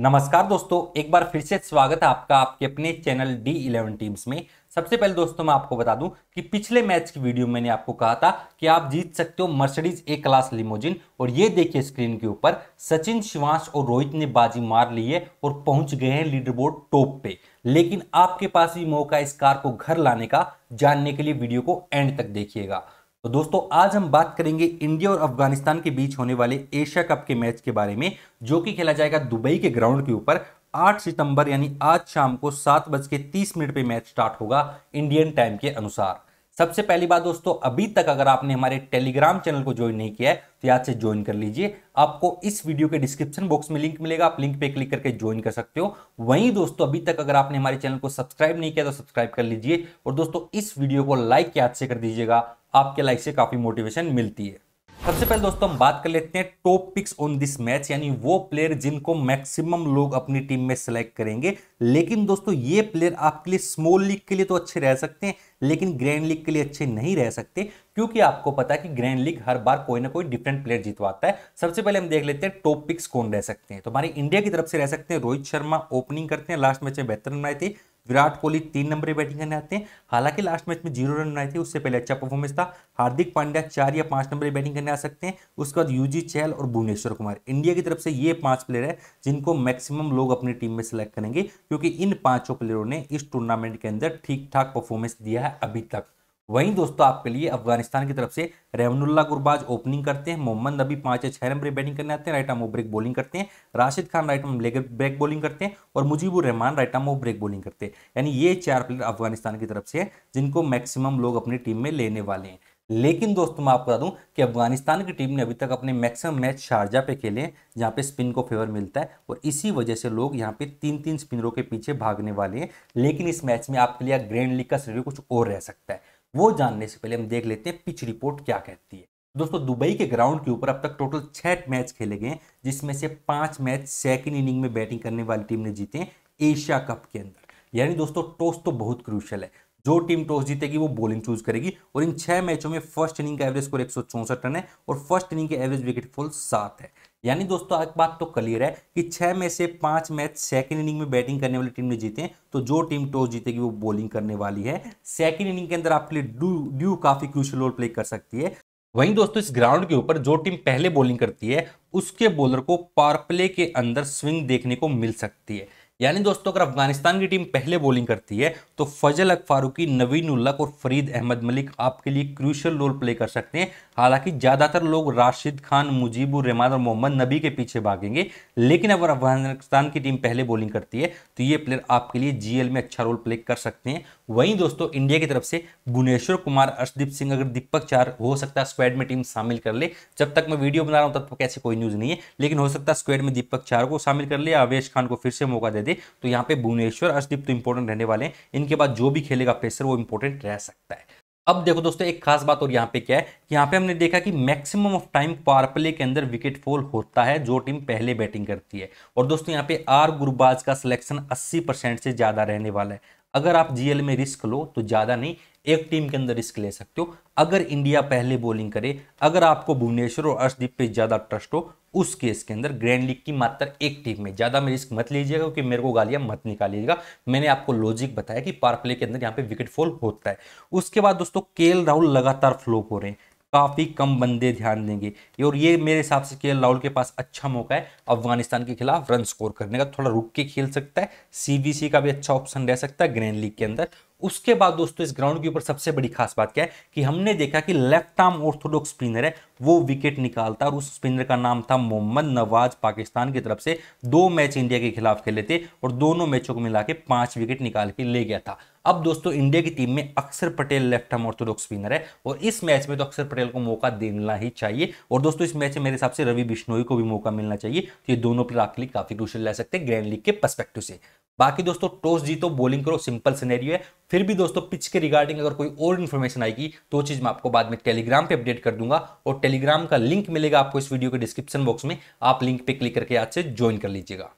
नमस्कार दोस्तों एक बार फिर से स्वागत है आपका आपके अपने चैनल डी इलेवन टीम्स में सबसे पहले दोस्तों मैं आपको बता दूं कि पिछले मैच की वीडियो में मैंने आपको कहा था कि आप जीत सकते हो मर्सिडीज ए क्लास लिमोजिन और ये देखिए स्क्रीन के ऊपर सचिन शिवांश और रोहित ने बाजी मार ली है और पहुंच गए हैं लीडरबोर्ड टॉप पे लेकिन आपके पास भी मौका इस कार को घर लाने का जानने के लिए वीडियो को एंड तक देखिएगा तो दोस्तों आज हम बात करेंगे इंडिया और अफगानिस्तान के बीच होने वाले एशिया कप के मैच के बारे में जो कि खेला जाएगा दुबई के ग्राउंड के ऊपर 8 सितंबर यानी आज शाम को सात बज के तीस मिनट पर मैच स्टार्ट होगा इंडियन टाइम के अनुसार सबसे पहली बात दोस्तों अभी तक अगर आपने हमारे टेलीग्राम चैनल को ज्वाइन नहीं किया है तो याद से ज्वाइन कर लीजिए आपको इस वीडियो के डिस्क्रिप्शन बॉक्स में लिंक मिलेगा आप लिंक पे क्लिक करके ज्वाइन कर सकते हो वहीं दोस्तों अभी तक अगर आपने हमारे चैनल को सब्सक्राइब नहीं किया तो सब्सक्राइब कर लीजिए और दोस्तों इस वीडियो को लाइक याद से कर दीजिएगा आपके लाइफ से काफ़ी मोटिवेशन मिलती है सबसे पहले दोस्तों हम बात कर लेते हैं top picks on this match यानी वो प्लेयर जिनको मैक्सिमम लोग अपनी टीम में सेलेक्ट करेंगे लेकिन दोस्तों ये प्लेयर आपके लिए स्मॉल लीग के लिए तो अच्छे रह सकते हैं लेकिन ग्रैंड लीग के लिए अच्छे नहीं रह सकते क्योंकि आपको पता है कि ग्रैंड लीग हर बार कोई ना कोई डिफरेंट प्लेयर जीतवाता है सबसे पहले हम देख लेते हैं टॉप पिक्स कौन रह सकते हैं तो हमारे इंडिया की तरफ से रह सकते हैं रोहित शर्मा ओपनिंग करते हैं लास्ट मैच में बेहतर बनाए थे विराट कोहली तीन नंबर बैटिंग करने आते हैं हालांकि लास्ट मैच में जीरो रन बनाए थे उससे पहले अच्छा परफॉर्मेंस था हार्दिक पांड्या चार या पांच नंबर बैटिंग करने आ सकते हैं उसके बाद यूजी चहल और भुवनेश्वर कुमार इंडिया की तरफ से ये पांच प्लेयर है जिनको मैक्सिमम लोग अपनी टीम में सिलेक्ट करेंगे क्योंकि इन पांचों प्लेयरों ने इस टूर्नामेंट के अंदर ठीक ठाक परफॉर्मेंस दिया है अभी तक वहीं दोस्तों आपके लिए अफगानिस्तान की तरफ से रेमनुल्ला गुरबाज ओपनिंग करते हैं मोहम्मद नबी पांच या छह नंबर बैटिंग करने आते हैं राइट आर्म ब्रेक बॉलिंग करते हैं Rashid Khan right arm break bowling करते हैं और Mujeebur Rahman right arm break bowling करते हैं यानी ये चार प्लेयर अफगानिस्तान की तरफ से है जिनको मैक्सिमम लोग अपनी टीम में लेने वाले हैं लेकिन दोस्तों मैं आपको बता दूं कि अफगानिस्तान की टीम ने अभी तक अपने मैक्सिमम मैच शारजा पे खेले हैं जहां पे स्पिन को फेवर मिलता है और इसी वजह से लोग यहां पे तीन तीन स्पिनरों के पीछे भागने वाले हैं लेकिन इस मैच में आपके लिए ग्रैंड लीग का शरीर कुछ और रह सकता है वो जानने से पहले हम देख लेते हैं पिच रिपोर्ट क्या कहती है दोस्तों दुबई के ग्राउंड के ऊपर अब तक टोटल छह मैच खेले गए जिसमें से पांच मैच सेकेंड इनिंग में बैटिंग करने वाली टीम ने जीते हैं एशिया कप के अंदर यानी दोस्तों टॉस तो बहुत क्रूशल है जो टीम टॉस जीतेगी वो बॉलिंग चूज करेगी और इन छह मैचों में फर्स्ट इनिंग का एवरेज स्कोर एक रन है और फर्स्ट इनिंग के एवरेज विकेट फॉल सात है यानी दोस्तों एक बात तो क्लियर है कि छह में से पांच मैच सेकंड इनिंग में बैटिंग करने वाली टीम ने जीते हैं तो जो टीम टॉस जीतेगी वो बॉलिंग करने वाली है सेकंड इनिंग के अंदर आपके लिए ड्यू ड्यू काफी क्रूशल रोल प्ले कर सकती है वहीं दोस्तों इस ग्राउंड के ऊपर जो टीम पहले बॉलिंग करती है उसके बॉलर को पार प्ले के अंदर स्विंग देखने को मिल सकती है यानी दोस्तों अगर अफगानिस्तान की टीम पहले बॉलिंग करती है तो फजल अक फारूकी नवीन उल्लक और फरीद अहमद मलिक आपके लिए क्रूशल रोल प्ले कर सकते हैं हालांकि ज़्यादातर लोग राशिद खान मुजीबुर रहमान और मोहम्मद नबी के पीछे भागेंगे लेकिन अगर अफगानिस्तान की टीम पहले बॉलिंग करती है तो ये प्लेयर आपके लिए जीएल में अच्छा रोल प्ले कर सकते हैं वहीं दोस्तों इंडिया की तरफ से भुवनेश्वर कुमार अर्शदीप सिंह अगर दीपक चार हो सकता है स्क्वाड में टीम शामिल कर ले जब तक मैं वीडियो बना रहा हूँ तब तक ऐसी कोई न्यूज़ नहीं है लेकिन हो सकता है स्क्वाड में दीपक चार को शामिल कर ले आवेश अवेश खान को फिर से मौका दे थे तो यहाँ पे भुवनेश्वर अर्षदीप तो इंपॉर्टेंट रहने वाले हैं इनके बाद जो भी खेलेगा पेसर वो इंपॉर्टेंट रह सकता है अब देखो दोस्तों एक खास बात और यहाँ पे क्या है कि यहाँ पे हमने देखा कि maximum of time power play के अंदर विकेट फॉल होता है जो टीम पहले बैटिंग करती है और दोस्तों यहाँ पे आर गुरबाज का सिलेक्शन 80 परसेंट से ज़्यादा रहने वाला है अगर आप जीएल में रिस्क लो तो ज़्यादा नहीं एक टीम के अंदर रिस्क ले सकते हो अगर इंडिया पहले बॉलिंग करे अगर आपको भुवनेश्वर और अर्षदीप पे ज़्यादा ट्रस्ट हो उस केस के अंदर ग्रैंड लीग की मात्र एक टीम में ज़्यादा में रिस्क मत लीजिएगा क्योंकि मेरे को गालियां मत निकालिएगा मैंने आपको लॉजिक बताया कि पार प्ले के अंदर यहाँ पे विकेट फॉल होता है उसके बाद दोस्तों के राहुल लगातार फ्लो हो रहे हैं काफ़ी कम बंदे ध्यान देंगे और ये मेरे हिसाब से के राहुल के पास अच्छा मौका है अफगानिस्तान के खिलाफ रन स्कोर करने का थोड़ा रुक के खेल सकता है सीबीसी का भी अच्छा ऑप्शन रह सकता है ग्रैंड लीग के अंदर उसके बाद दोस्तों इस ग्राउंड के ऊपर सबसे बड़ी खास बात क्या है कि हमने देखा कि लेफ्ट आर्म ऑर्थोडॉक्स स्पिनर है वो विकेट निकालता और उस स्पिनर का नाम था मोहम्मद नवाज पाकिस्तान की तरफ से दो मैच इंडिया के खिलाफ खेले थे और दोनों मैचों को मिला के पांच विकेट निकाल के ले गया था अब दोस्तों इंडिया की टीम में Axar Patel left arm orthodox spinner है और इस मैच में तो अक्षर पटेल को मौका देना ही चाहिए और दोस्तों इस मैच में मेरे हिसाब से रवि बिश्नोई को भी मौका मिलना चाहिए तो ये दोनों प्लेयर आपके लिए काफी क्रूशल ले सकते हैं ग्रैंड लीग के परस्पेक्टिव से बाकी दोस्तों टॉस जीतो बॉलिंग करो सिंपल सिनेरियो है फिर भी दोस्तों पिच के रिगार्डिंग अगर कोई और इन्फॉर्मेशन आएगी तो चीज़ मैं आपको बाद में टेलीग्राम पे अपडेट कर दूंगा और टेलीग्राम का लिंक मिलेगा आपको इस वीडियो के डिस्क्रिप्शन बॉक्स में आप लिंक पे क्लिक करके आज से ज्वाइन कर लीजिएगा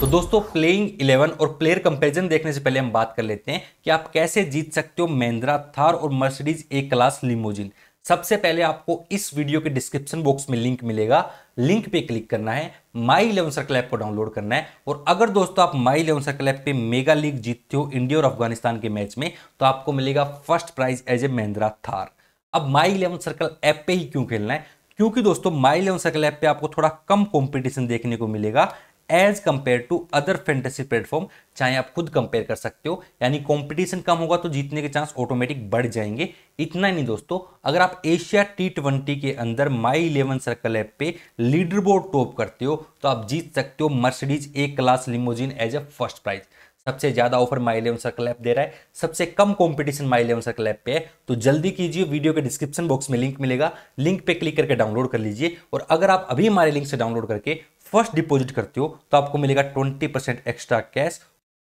तो दोस्तों प्लेइंग 11 और प्लेयर कंपेरिजन देखने से पहले हम बात कर लेते हैं कि आप कैसे जीत सकते हो महिंद्रा थार और मर्सिडीज ए क्लास लिमोजिन सबसे पहले आपको इस वीडियो के डिस्क्रिप्शन बॉक्स में लिंक मिलेगा लिंक पे क्लिक करना है माई इलेवन सर्कल ऐप को डाउनलोड करना है और अगर दोस्तों आप माई इलेवन सर्कल ऐप पे मेगा लीग जीतते हो इंडिया और अफगानिस्तान के मैच में तो आपको मिलेगा first prize as a Mahindra Thar अब माई इलेवन सर्कल ऐप पे ही क्यों खेलना है क्योंकि दोस्तों माई इलेवन सर्कल ऐप पे आपको थोड़ा कम कंपटीशन देखने को मिलेगा as compare to other fantasy platform चाहे आप खुद कंपेयर कर सकते हो यानी कंपटीशन कम होगा तो जीतने के चांस ऑटोमेटिक बढ़ जाएंगे इतना ही नहीं दोस्तों अगर आप एशिया टी ट्वेंटी के अंदर माई इलेवन सर्कल ऐप पे लीडर बोर्ड टॉप करते हो तो आप जीत सकते हो Mercedes A class limousine as a first prize सबसे ज़्यादा offer My eleven circle app दे रहा है सबसे कम competition My eleven circle app पे है तो जल्दी कीजिए वीडियो के डिस्क्रिप्शन बॉक्स में लिंक मिलेगा लिंक पे क्लिक करके डाउनलोड कर लीजिए और अगर आप अभी हमारे लिंक से डाउनलोड करके फर्स्ट डिपॉजिट करते हो तो आपको मिलेगा ट्वेंटी परसेंट एक्स्ट्रा कैश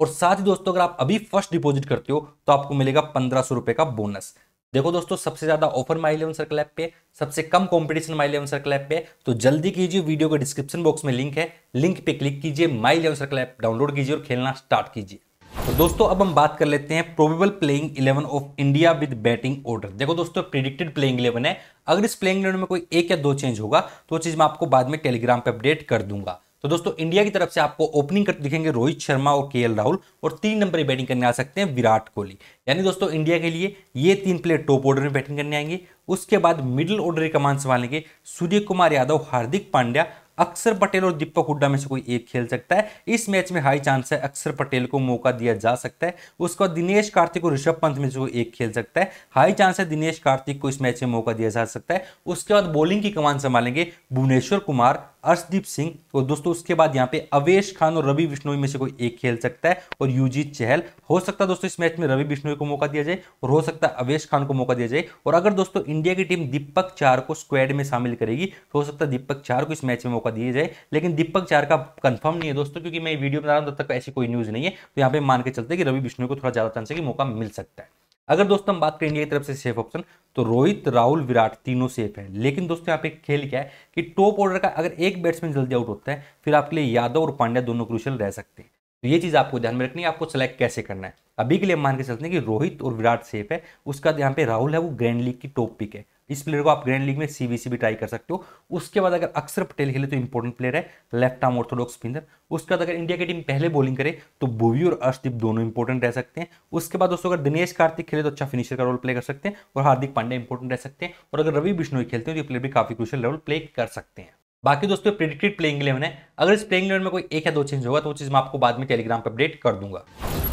और साथ ही दोस्तों अगर आप अभी फर्स्ट डिपॉजिट करते हो तो आपको मिलेगा पंद्रह सौ रुपए का बोनस देखो दोस्तों सबसे ज्यादा offer My eleven circle app पे सबसे कम competition My eleven circle app पे तो जल्दी कीजिए वीडियो के डिस्क्रिप्शन बॉक्स में लिंक है लिंक पे क्लिक कीजिए माई इलेवन सर्कल ऐप डाउनलोड कीजिए और खेलना स्टार्ट कीजिए तो दोस्तों अब हम बात कर लेते हैं probable playing 11 of India with batting order देखो दोस्तों प्रिडिक्टेड प्लेइंग 11 है अगर इस प्लेइंग 11 में कोई एक या दो चेंज होगा तो चीज़ मैं आपको बाद में टेलीग्राम पे अपडेट कर दूंगा तो दोस्तों इंडिया की तरफ से आपको ओपनिंग करते दिखेंगे रोहित शर्मा और के राहुल और तीन नंबर बैटिंग करने आ सकते हैं विराट कोहली यानी दोस्तों इंडिया के लिए ये तीन प्लेयर टॉप ऑर्डर में बैटिंग करने आएंगे उसके बाद मिडिल ऑर्डर की कमान संभालेंगे सूर्य कुमार यादव हार्दिक पांड्या अक्षर पटेल और दीपक हुड्डा में से कोई एक खेल सकता है इस मैच में हाई चांस है अक्षर पटेल को मौका दिया जा सकता है उसके बाद दिनेश कार्तिक और ऋषभ पंत में से कोई एक खेल सकता है हाई चांस है दिनेश कार्तिक को इस मैच में मौका दिया जा सकता है उसके बाद बॉलिंग की कमान संभालेंगे भुवनेश्वर कुमार अर्शदीप सिंह और तो दोस्तों उसके बाद यहाँ पे अवेश खान और रवि बिश्नोई में से कोई एक खेल सकता है और यूजी चहल हो सकता है दोस्तों इस मैच में रवि बिश्नोई को मौका दिया जाए और हो सकता है अवेश खान को मौका दिया जाए और अगर दोस्तों इंडिया की टीम दीपक चार को स्क्वाड में शामिल करेगी तो हो सकता है दीपक चार को इस मैच में मौका दिया जाए लेकिन दीपक चार का कन्फर्म नहीं है दोस्तों क्योंकि मैं वीडियो बना रहा हूँ तब तक ऐसी कोई न्यूज़ नहीं है तो यहाँ पे मान के चलते कि रवि बिश्नोई को थोड़ा ज़्यादा चांस है कि मौका मिल सकता है अगर दोस्तों हम बात करेंगे तरफ से सेफ ऑप्शन तो रोहित राहुल विराट तीनों सेफ हैं लेकिन दोस्तों यहाँ पे खेल क्या है कि टॉप ऑर्डर का अगर एक बैट्समैन जल्दी आउट होता है फिर आपके लिए यादव और पांड्या दोनों क्रूशल रह सकते हैं तो ये चीज़ आपको ध्यान में रखनी है आपको सेलेक्ट कैसे करना है अभी के लिए मान के चलते हैं कि रोहित और विराट सेफ है उसका यहाँ पे राहुल है वो ग्रैंड लीग की टॉप पिक है इस प्लेयर को आप ग्रैंड लीग में सीबीसी भी ट्राई कर सकते हो उसके बाद अगर अक्सर पटेल खेले तो इंपॉर्टेंट प्लेयर है लेफ्ट आर्म ऑर्थोडॉक्स स्पिनर उसके बाद अगर इंडिया की टीम पहले बॉलिंग करे तो भूवी और अर्शदीप दोनों इंपॉर्टेंट रह सकते हैं उसके बाद दोस्तों अगर दिनेश कार्तिक खेले तो अच्छा फिनिशर का रोल प्ले कर सकते हैं और हार्दिक पांडे इंपॉर्टेंट रह सकते हैं और अगर रवि बिश्नोई खेलते हैं तो ये प्लेयर भी काफी क्रुशल रोल प्ले कर सकते हैं बाकी दोस्तों प्रिडिक्टेड प्लेइंग इलेवन है अगर इस प्लेइंग इलेवन में कोई एक या दो चेंज होगा तो वो चीज़ मैं आपको बाद में टेलीग्राम पर अपडेट कर दूंगा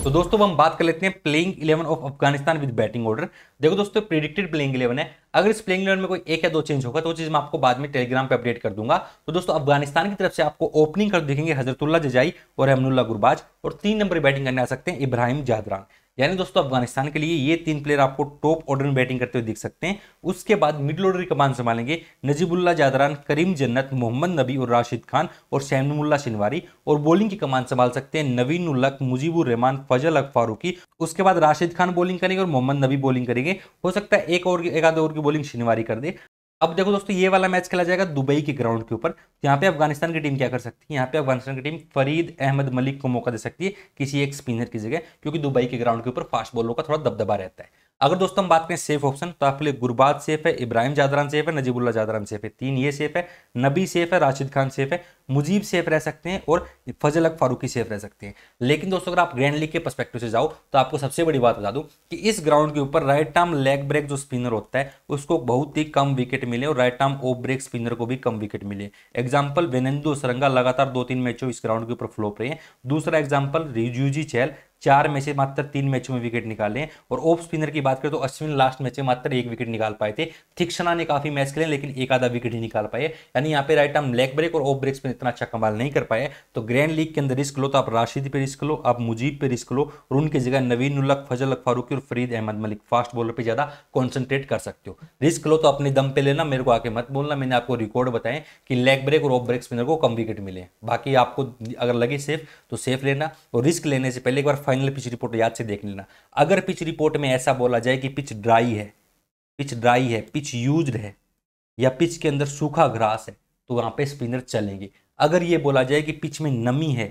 तो दोस्तों हम बात कर लेते हैं playing eleven of Afghanistan with batting order देखो दोस्तों प्रिडिक्टेड प्लेइंग इलेवन है अगर इस प्लेइंग इलेवन में कोई एक या दो चेंज होगा तो वो चीज़ मैं आपको बाद में टेलीग्राम पर अपडेट कर दूंगा तो दोस्तों अफगानिस्तान की तरफ से आपको ओपनिंग कर देखेंगे हजरतुल्ला जजाई और हमनुल्ला गुरबाज और तीन नंबर बैटिंग करने आ सकते हैं इब्राहिम जादरान यानी दोस्तों अफगानिस्तान के लिए ये तीन प्लेयर आपको टॉप ऑर्डर में बैटिंग करते हुए दिख सकते हैं उसके बाद मिडिल ऑर्डर की कमान संभालेंगे नजीबुल्ला जादरान करीम जन्नत मोहम्मद नबी और राशिद खान और सैमुल्ला शिनवारी और बॉलिंग की कमान संभाल सकते हैं नवीन उल्लक मुजीबुर रहमान फजल अक फारूकी उसके बाद राशिद खान बॉलिंग करेंगे और मोहम्मद नबी बॉलिंग करेंगे हो सकता है एक और एक आधे ओवर की बॉलिंग शिनवारी कर दे अब देखो दोस्तों ये वाला मैच खेला जाएगा दुबई के ग्राउंड के ऊपर तो यहाँ पे अफगानिस्तान की टीम क्या कर सकती है यहाँ पे अफगानिस्तान की टीम फरीद अहमद मलिक को मौका दे सकती है किसी एक स्पिनर की जगह क्योंकि दुबई के ग्राउंड के ऊपर फास्ट बॉलों का थोड़ा दबदबा रहता है अगर दोस्तों हम बात करें सेफ ऑप्शन तो आपके लिए गुरबाद सेफ है इब्राहिम जादरान सेफ है नजीबुल्ला जादरान सेफ है तीन ये सेफ है नबी सेफ है राशिद खान सेफ है मुजीब सेफ रह सकते हैं और फजल अक फारूकी सेफ रह सकते हैं लेकिन दोस्तों अगर आप ग्रैंड लीग के परस्पेक्टिव से जाओ तो आपको सबसे बड़ी बात बता दूं कि इस ग्राउंड के ऊपर राइट टर्म लेग ब्रेक जो स्पिनर होता है उसको बहुत ही कम विकेट मिले और right arm off break spinner को भी कम विकेट मिले एग्जाम्पल वेनेंदू सरंगा लगातार दो तीन मैचों इस ग्राउंड के ऊपर फ्लोप रहे हैं दूसरा एग्जाम्पल रिजूजी चैल चार में से मात्र तीन मैचों में विकेट निकाले और ऑफ स्पिनर की बात करें तो अश्विन लास्ट मैच में मात्र एक विकेट निकाल पाए थे थिक्षणा ने काफी मैच खेले लेकिन एक आधा विकेट ही निकाल पाए यानी यहाँ पे राइट आर्म लेग ब्रेक और ऑफ ब्रेक पर इतना अच्छा कमाल नहीं कर पाए तो ग्रैंड लीग के अंदर रिस्क लो तो आप राशिद पे रिस्क लो आप मुजीब पे रिस्क लो और उनकी जगह नवीन उल्लक फजल फारूकी और फरीद अहमद मलिक फास्ट बॉलर पर ज्यादा कॉन्सेंट्रेट कर सकते हो रिस्क लो तो अपने दम पे लेना मेरे को आके मत बोलना मैंने आपको रिकॉर्ड बताएं कि लेग ब्रेक और ऑफ ब्रेक स्पिनर को कम विकेट मिले बाकी आपको अगर लगे सेफ तो सेफ लेना और रिस्क लेने से पहले एक बार फाइनल पिच रिपोर्ट याद से देख लेना अगर पिच रिपोर्ट में ऐसा बोला जाए कि पिच ड्राई है पिच ड्राई है पिच यूज है या पिच के अंदर सूखा घास है तो वहाँ पे स्पिनर चलेंगे अगर ये बोला जाए कि पिच में नमी है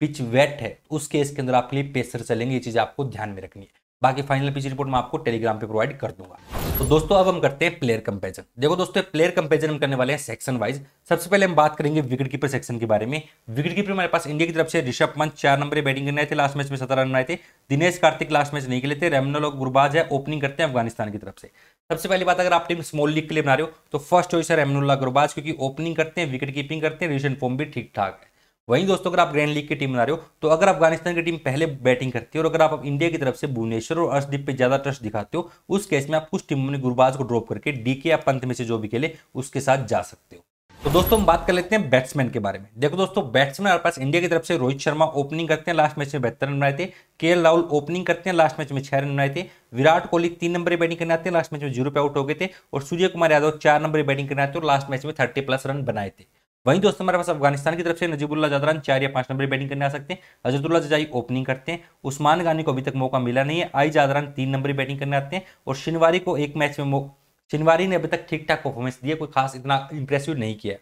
पिच वेट है तो उस केस के अंदर आपके लिए पेसर चलेंगे ये चीज़ आपको ध्यान में रखनी है बाकी फाइनल पिच रिपोर्ट मैं आपको टेलीग्राम पे प्रोवाइड कर दूंगा तो दोस्तों अब हम करते हैं प्लेयर कंपेरिजन देखो दोस्तों प्लेयर कंपेरिजन हम करने वाले हैं सेक्शन वाइज सबसे पहले हम बात करेंगे विकेट कीपर सेक्शन के बारे में विकेट कीपर हमारे पास इंडिया की तरफ से ऋषभ पंत चार नंबर बैटिंग करने थे लास्ट मैच में सत्रह रन आए थे दिनेश कार्तिक लास्ट मैच नहीं खेले थे रेमनल और गुरबाज है ओपनिंग करते हैं अफगानिस्तान की तरफ से सबसे पहली बात अगर आप टीम स्मॉल लीग के लिए बना रहे हो तो फर्स्ट चॉइस है रेमनुल्ला गुरबाज क्योंकि ओपनिंग करते हैं विकेट कीपिंग करते हैं रिशन फॉर्म भी ठीक ठाक है वहीं दोस्तों अगर आप ग्रैंड लीग की टीम बना रहे हो तो अगर अफगानिस्तान की टीम पहले बैटिंग करती है और अगर आप इंडिया की तरफ से भुवनेश्वर और अर्षदीप पे ज्यादा ट्रस्ट दिखाते हो उस केस में आप कुछ टीमों ने गुरबाज को ड्रॉप करके डीके या पंथ में से जो भी खेले उसके साथ जा सकते हो तो दोस्तों हम बात कर लेते हैं बैट्समैन के बारे में देखो दोस्तों बैट्समैन हमारे पास इंडिया की तरफ से रोहित शर्मा ओपनिंग करते हैं लास्ट मैच में बेहतर रन बनाए थे के राहुल ओपनिंग करते हैं लास्ट मैच में छह रन बनाए थे विराट कोहली तीन नंबर बैटिंग करने आते हैं लास्ट मैच में जीरो पे आउट हो गए थे और सूर्य कुमार यादव चार नंबर बैटिंग करने आते और लास्ट मैच में थर्टी प्लस रन बनाए थे वहीं दोस्तों हमारे पास अफगानिस्तान की तरफ से नजीबुल्ला जदरान चार या पांच नंबर बैटिंग करने आ सकते हैं हजरतुल्ला जजाई ओपनिंग करते हैं उस्मान गानी को अभी तक मौका मिला नहीं है आई जादरान तीन नंबर बैटिंग करने आते हैं और शिनवारी को एक मैच में शनिवारी ने अभी तक ठीक ठाक परफॉर्मेंस दिया कोई खास इतना इंप्रेसिव नहीं किया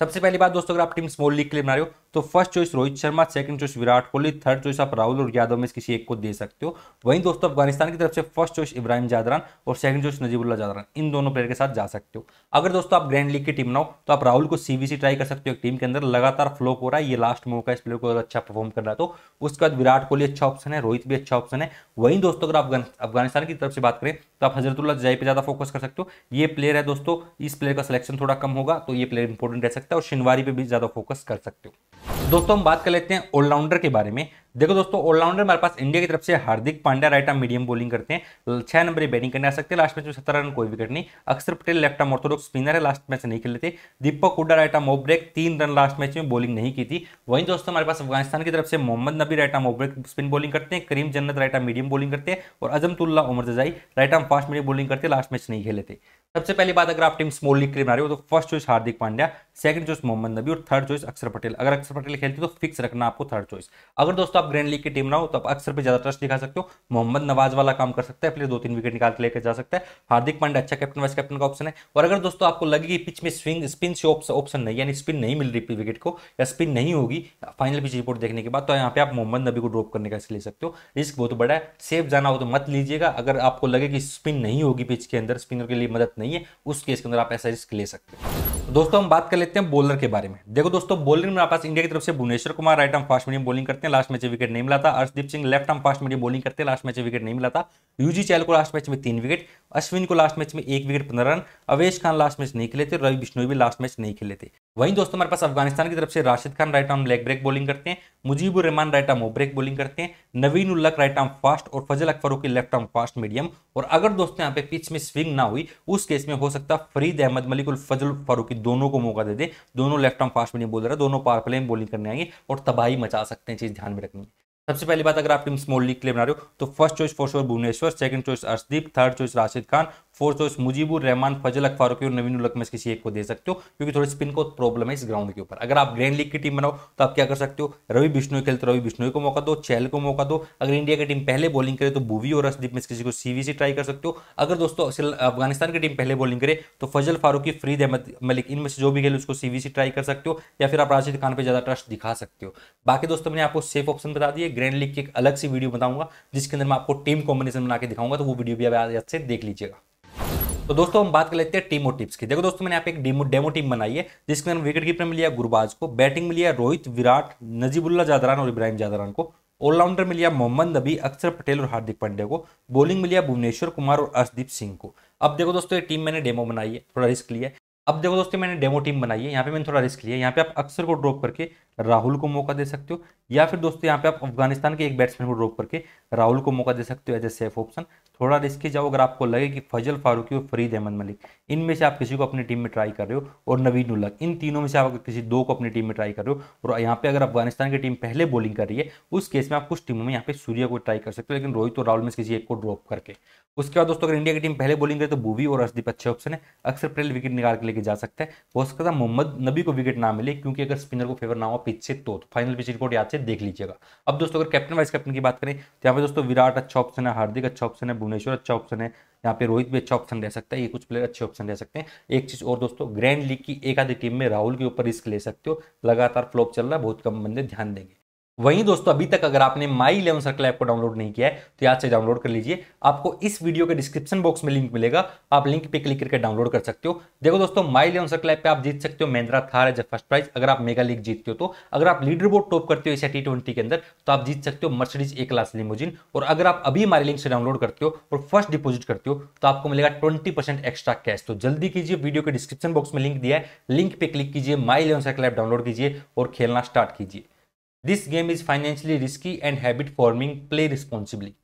सबसे पहली बात दोस्तों अगर आप टीम स्मॉल लीग के लिए बना रहे हो तो first choice Rohit Sharma second choice Virat Kohli third choice आप राहुल और यादव में किसी एक को दे सकते हो वहीं दोस्तों अफगानिस्तान की तरफ से फर्स्ट चॉइस इब्राहिम जादरान और सेकंड चॉइस नजीबुल्ला जादरान इन दोनों प्लेयर के साथ जा सकते हो अगर दोस्तों आप ग्रैंड लीग की टीम बनाओ तो आप राहुल को सीबीसी ट्राई कर सकते हो एक टीम के अंदर लगातार फ्लोप हो रहा है ये लास्ट मौका इस प्लेयर को अगर अच्छा परफॉर्म कर रहा है तो उसके बाद विराट कोहली अच्छा ऑप्शन है रोहित भी अच्छा ऑप्शन है वहीं दोस्तों अगर आप अफगानिस्तान की तरफ से बात करें तो आप हजरतुल्ला जय पर ज़्यादा फोकस कर सकते हो ये प्लेयर है दोस्तों इस प्लेयर का सिलेक्शन थोड़ा कम होगा तो ये प्लेयर इंपॉर्टेंट रह सकता है और शिनवारी पर भी ज़्यादा फोकस कर सकते हो दोस्तों हम बात कर लेते हैं ऑलराउंडर के बारे में देखो दोस्तों ऑलराउंडर हमारे पास इंडिया की तरफ से Hardik Pandya right arm medium bowling करते हैं छह नंबर बैटिंग करने आ सकते हैं लास्ट मैच में सत्रह रन कोई विकेट नहीं Axar Patel left arm orthodox spinner है लास्ट मैच नहीं खेलते Deepak Hooda right arm off break तीन रन लास्ट मैच में बॉलिंग नहीं की थी वहीं दोस्तों हमारे पास अफगानिस्तान की तरफ से Mohammad Nabi right arm off break spin bowling करते हैं करीम जन्नत राइट आर्म मीडियम बॉलिंग करते हैं और Azmatullah Omarzai right arm fast medium bowling करते लास्ट मैच नहीं खेले थे सबसे पहली बात अगर आप टीम स्मॉल लीग के लिए बना रहे हो तो first choice Hardik Pandya second choice Mohammad Nabi और थर्ड चॉइस अक्षर पटेल अगर अक्षर पटेल खेलते तो फिक्स रखना आपको थर्ड चॉइस अगर दोस्तों आप ग्रैंड लीग की टीम ना हो तो आप अक्षर पर ज्यादा ट्रस्ट दिखा सकते हो मोहम्मद नवाज वाला काम कर सकता है फिर दो तीन विकेट निकाल के लेकर जा सकता है हार्दिक पांड्या अच्छा कैप्टन वाइस कैप्टन का ऑप्शन है और अगर दोस्तों आपको लगेगी पिच में स्विंग स्पिन से ऑप्शन नहीं यानी स्पिन नहीं मिल रही विकेट को या स्पिन नहीं होगी फाइनल पिच रिपोर्ट देखने के बाद तो यहाँ पे आप मोहम्मद नबी को ड्रॉप करने का ले सकते हो रिस्क बहुत बड़ा है सेफ जाना हो तो मत लीजिएगा अगर आपको लगे कि स्पिन नहीं होगी पिच के अंदर स्पिनर के लिए मदद नहीं है उस केस के अंदर आप ऐसा रिस्क ले सकते हैं तो दोस्तों हम बात कर लेते हैं बॉलर के बारे में देखो दोस्तों बॉलिंग में आपके इंडिया की तरफ से Bhuvneshwar Kumar right arm fast medium bowling करते हैं लास्ट मैच विकेट नहीं मिला था Arshdeep Singh left arm fast medium bowling करते हैं लास्ट मैच विकेट नहीं मिला था यूजी चैल को लास्ट मैच में तीन विकेट अश्विन को लास्ट मैच में एक विकेट पंद्रह run Avesh Khan last match नहीं खेले थे रवि बिश्नोई भी लास्ट मैच नहीं खेले थे वहीं दोस्तों हमारे पास अफगानिस्तान की तरफ से Rashid Khan right arm leg break bowling करते हैं Mujeebur Rahman right arm off break bowling करते हैं Naveen Ulhaq right arm fast और फजल अकबरों की लेफ्ट आर्म फास्ट मीडियम और अगर दोस्तों यहाँ पे पिच में स्विंग ना हुई उस केस में हो सकता है फरीद अहमद मलिक और फजल फारूकी दोनों को मौका दे दे दोनों लेफ्ट आर्म फास्ट मीडियम बोल रहे दोनों पार प्ले में बॉलिंग करने आएंगे और तबाही मचा सकते हैं चीज ध्यान में रखनी सबसे पहली बात अगर आप टीम स्मॉल लीग के लिए बना रहे हो तो first choice for Bhuvneshwar second choice Arshdeep third choice Rashid Khan fourth choice तो मुजीबुर रहमान फजल अक फारूकी और नवीन उलक में किसी एक को दे सकते हो क्योंकि थोड़ी स्पिन को प्रॉब्लम है इस ग्राउंड के ऊपर अगर आप ग्रैंड लीग की टीम बनाओ तो आप क्या कर सकते हो रवि बिश्नोई खेल तो रवि बिश्नोई को मौका दो चहल को मौका दो अगर इंडिया की टीम पहले बॉलिंग करे तो भूवी और रसदीप में किसी को सीवीसी ट्राई कर सकते हो अगर दोस्तों अफगानिस्तान की टीम पहले बॉलिंग करे तो फजल फारूकी फ्रीद अहमद मलिक इनमें से जो भी खेले उसको सीवीसी ट्राई कर सकते हो या फिर आप राशिद खान पर ज़्यादा ट्रस्ट दिखा सकते हो बाकी दोस्तों मैंने आपको सेफ ऑप्शन बता दिए ग्रैंड लीग की एक अलग सी वीडियो बताऊंगा जिसके अंदर मैं आपको टीम कॉम्बिनेशन बना के दिखाऊंगा तो वो वीडियो भी आप याद से देख लीजिएगा तो दोस्तों हम बात कर लेते हैं टीमो टिप्स की देखो दोस्तों मैंने आप एक डेमो डेमो टीम बनाई है जिसके अंदर विकेट कीपर में लिया गुरबाज को बैटिंग में लिया रोहित विराट नजीबुल्ला जादरान और इब्राहिम जादरान को ऑलराउंडर में लिया मोहम्मद नबी अक्षर पटेल और हार्दिक पांड्या को बॉलिंग में लिया भुवनेश्वर कुमार और अर्शदीप सिंह को अब देखो दोस्तों ये टीम मैंने डेमो बनाई है थोड़ा रिस्क लिया है अब देखो दोस्तों मैंने डेमो टीम बनाई है यहाँ पे मैंने थोड़ा रिस्क लिया यहाँ पे आप अक्सर को ड्रॉप करके राहुल को मौका दे सकते हो या फिर दोस्तों यहाँ पे आप अफगानिस्तान के एक बैट्समैन को ड्रॉप करके राहुल को मौका दे सकते हो एज ए सेफ ऑप्शन थोड़ा रिस्की जाओ अगर आपको लगे कि फजल फारूकी और फरीद अहमद मलिक इनमें से आप किसी को अपनी टीम में ट्राई कर रहे हो और नवीन उल्लक इन तीनों में से आप किसी दो को अपनी टीम में ट्राई कर रहे हो और यहाँ पे अगर अफगानिस्तान की टीम पहले बॉलिंग कर रही है उस केस में आप कुछ टीमों में यहाँ पे सूर्य को ट्राई कर सकते हो लेकिन रोहित और राहुल में किसी एक को ड्रॉप करके उसके बाद दोस्तों अगर इंडिया की टीम पहले बॉलिंग करे तो भूवी और अर्शदीप अच्छे ऑप्शन है अक्सर पहले विकेट निकाल के लेके जा सकता है हो सकता है मोहम्मद नबी को विकेट ना मिले क्योंकि अगर स्पिनर को फेवर ना हो पिच से तो, फाइनल पिच रिपोर्ट याद से देख लीजिएगा अब दोस्तों अगर कैप्टन वाइस कैप्टन की बात करें तो यहाँ पर दोस्तों विराट अच्छा ऑप्शन है हार्दिक अच्छा ऑप्शन है भुवनेश्वर अच्छा ऑप्शन है यहाँ पे रोहित भी अच्छा ऑप्शन दे सकता है ये कुछ प्लेयर अच्छे ऑप्शन दे सकते हैं एक चीज़ और दोस्तों ग्रैंड लीग की एक आधी टीम में राहुल के ऊपर रिस्क ले सकते हो लगातार फ्लॉप चल रहा है बहुत कम बंदे ध्यान देंगे वहीं दोस्तों अभी तक अगर आपने माई इलेवन सर्कल ऐप को डाउनलोड नहीं किया है तो यहाँ से डाउनलोड कर लीजिए आपको इस वीडियो के डिस्क्रिप्शन बॉक्स में लिंक मिलेगा आप लिंक पे क्लिक करके डाउनलोड कर सकते हो देखो दोस्तों माई इलेवन सर्कल ऐप पे आप जीत सकते हो Mahindra Thar as first prize अगर आप मेगा लीग जीतते हो तो अगर आप लीडर बोर्ड टॉप करते हो इस टी के अंदर तो आप जीत सकते हो मर्सडीज ए क्लास लिमोजिन और अगर आप अभी हमारे लिंक से डाउनलोड करते हो और फर्स्ट डिपोजिट करते हो तो आपको मिलेगा ट्वेंटी एक्स्ट्रा कैश तो जल्दी कीजिए वीडियो के डिस्क्रिप्शन बॉक्स में लिंक दिया है लिंक पे क्लिक कीजिए माई इलेवन सर्कल ऐप डाउनलोड कीजिए और खेलना स्टार्ट कीजिए This game is financially risky and habit forming, play responsibly.